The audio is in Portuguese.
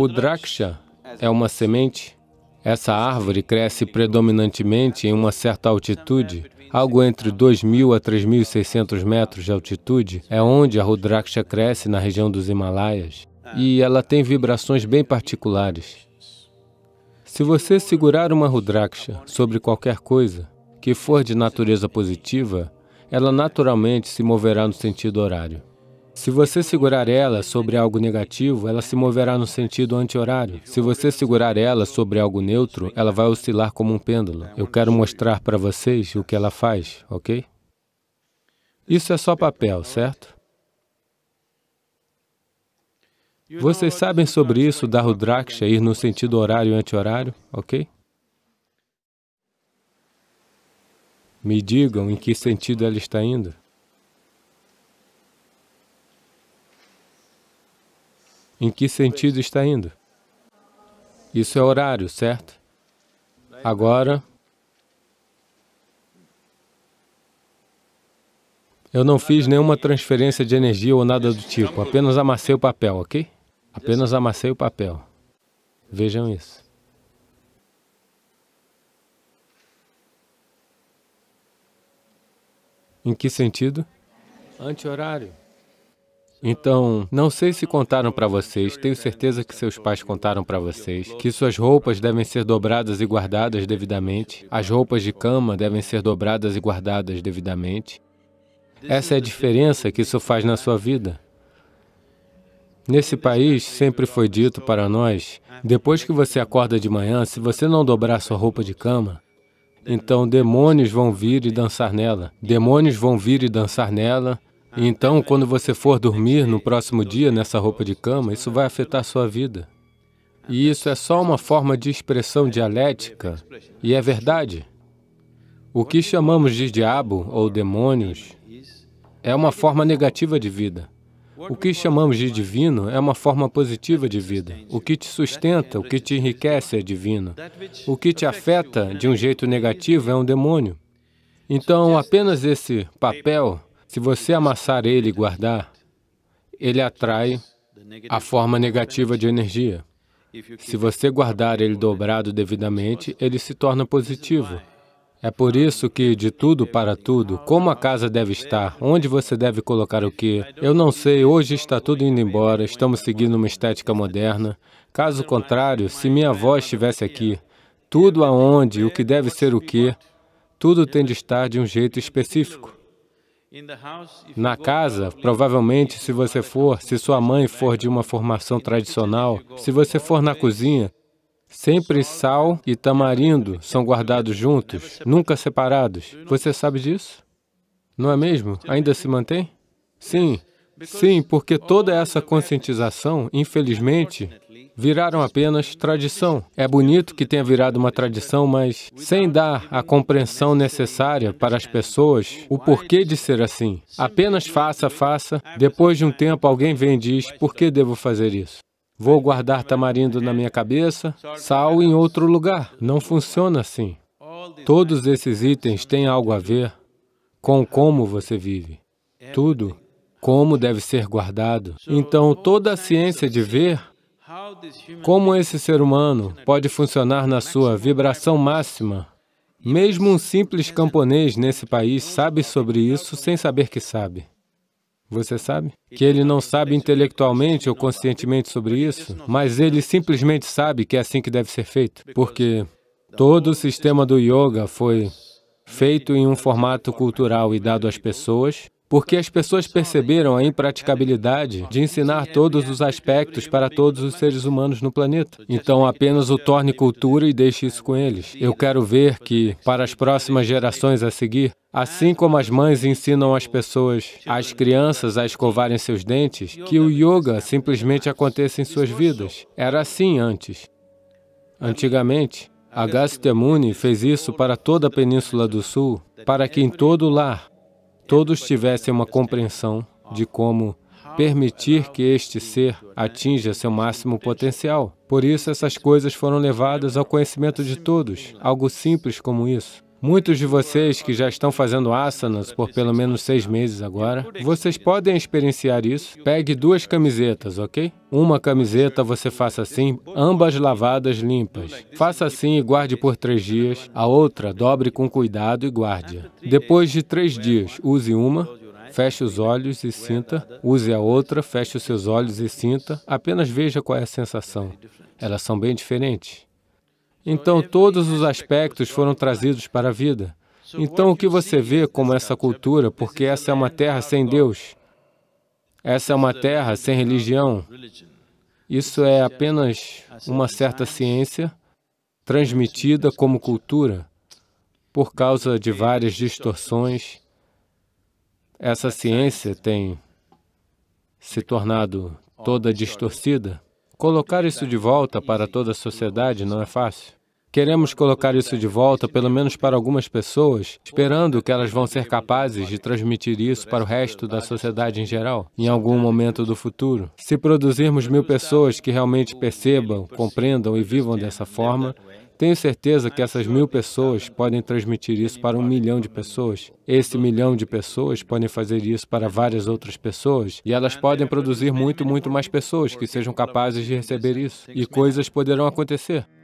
O Draksha é uma semente. Essa árvore cresce predominantemente em uma certa altitude, algo entre 2.000 a 3.600 metros de altitude, é onde a Rudraksha cresce na região dos Himalaias, e ela tem vibrações bem particulares. Se você segurar uma Rudraksha sobre qualquer coisa que for de natureza positiva, ela naturalmente se moverá no sentido horário. Se você segurar ela sobre algo negativo, ela se moverá no sentido anti-horário. Se você segurar ela sobre algo neutro, ela vai oscilar como um pêndulo. Eu quero mostrar para vocês o que ela faz, ok? Isso é só papel, certo? Vocês sabem sobre isso da Rudraksha ir no sentido horário e anti-horário, ok? Me digam em que sentido ela está indo. Em que sentido está indo? Isso é horário, certo? Agora, eu não fiz nenhuma transferência de energia ou nada do tipo, apenas amassei o papel, ok? Apenas amassei o papel. Vejam isso. Em que sentido? Anti-horário. Então, não sei se contaram para vocês, tenho certeza que seus pais contaram para vocês, que suas roupas devem ser dobradas e guardadas devidamente, as roupas de cama devem ser dobradas e guardadas devidamente. Essa é a diferença que isso faz na sua vida. Nesse país, sempre foi dito para nós, depois que você acorda de manhã, se você não dobrar sua roupa de cama, então demônios vão vir e dançar nela. Demônios vão vir e dançar nela, então, quando você for dormir no próximo dia nessa roupa de cama, isso vai afetar sua vida. E isso é só uma forma de expressão dialética, e é verdade. O que chamamos de diabo ou demônios é uma forma negativa de vida. O que chamamos de divino é uma forma positiva de vida. O que te sustenta, o que te enriquece é divino. O que te afeta de um jeito negativo é um demônio. Então, apenas esse papel se você amassar ele e guardar, ele atrai a forma negativa de energia. Se você guardar ele dobrado devidamente, ele se torna positivo. É por isso que, de tudo para tudo, como a casa deve estar, onde você deve colocar o que, eu não sei, hoje está tudo indo embora, estamos seguindo uma estética moderna. Caso contrário, se minha avó estivesse aqui, tudo aonde, o que deve ser o que, tudo tem de estar de um jeito específico. Na casa, provavelmente, se você for, se sua mãe for de uma formação tradicional, se você for na cozinha, sempre sal e tamarindo são guardados juntos, nunca separados. Você sabe disso? Não é mesmo? Ainda se mantém? Sim, sim, porque toda essa conscientização, infelizmente, viraram apenas tradição. É bonito que tenha virado uma tradição, mas sem dar a compreensão necessária para as pessoas o porquê de ser assim. Apenas faça, faça. Depois de um tempo, alguém vem e diz: por que devo fazer isso? Vou guardar tamarindo na minha cabeça, sal em outro lugar. Não funciona assim. Todos esses itens têm algo a ver com como você vive. Tudo como deve ser guardado. Então, toda a ciência de ver como esse ser humano pode funcionar na sua vibração máxima? Mesmo um simples camponês nesse país sabe sobre isso sem saber que sabe. Você sabe? Que ele não sabe intelectualmente ou conscientemente sobre isso, mas ele simplesmente sabe que é assim que deve ser feito, porque todo o sistema do yoga foi feito em um formato cultural e dado às pessoas porque as pessoas perceberam a impraticabilidade de ensinar todos os aspectos para todos os seres humanos no planeta. Então, apenas o torne cultura e deixe isso com eles. Eu quero ver que, para as próximas gerações a seguir, Assim como as mães ensinam as pessoas, as crianças a escovarem seus dentes, que o yoga simplesmente aconteça em suas vidas. Era assim antes. Antigamente, Agastya Muni fez isso para toda a Península do Sul, para que em todo lar todos tivessem uma compreensão de como permitir que este ser atinja seu máximo potencial. Por isso, essas coisas foram levadas ao conhecimento de todos, algo simples como isso. Muitos de vocês que já estão fazendo asanas por pelo menos seis meses agora, vocês podem experienciar isso. Pegue duas camisetas, ok? Uma camiseta você faça assim, ambas lavadas limpas. Faça assim e guarde por três dias. A outra, dobre com cuidado e guarde. Depois de três dias, use uma, feche os olhos e sinta. Use a outra, feche os seus olhos e sinta. Apenas veja qual é a sensação. Elas são bem diferentes. Então, todos os aspectos foram trazidos para a vida. Então, o que você vê como essa cultura, porque essa é uma terra sem Deus, essa é uma terra sem religião, isso é apenas uma certa ciência transmitida como cultura por causa de várias distorções. Essa ciência tem se tornado toda distorcida. Colocar isso de volta para toda a sociedade não é fácil. Queremos colocar isso de volta, pelo menos para algumas pessoas, esperando que elas vão ser capazes de transmitir isso para o resto da sociedade em geral, em algum momento do futuro. Se produzirmos mil pessoas que realmente percebam, compreendam e vivam dessa forma, tenho certeza que essas mil pessoas podem transmitir isso para um milhão de pessoas. Esse milhão de pessoas podem fazer isso para várias outras pessoas. E elas podem produzir muito, muito mais pessoas que sejam capazes de receber isso. E coisas poderão acontecer.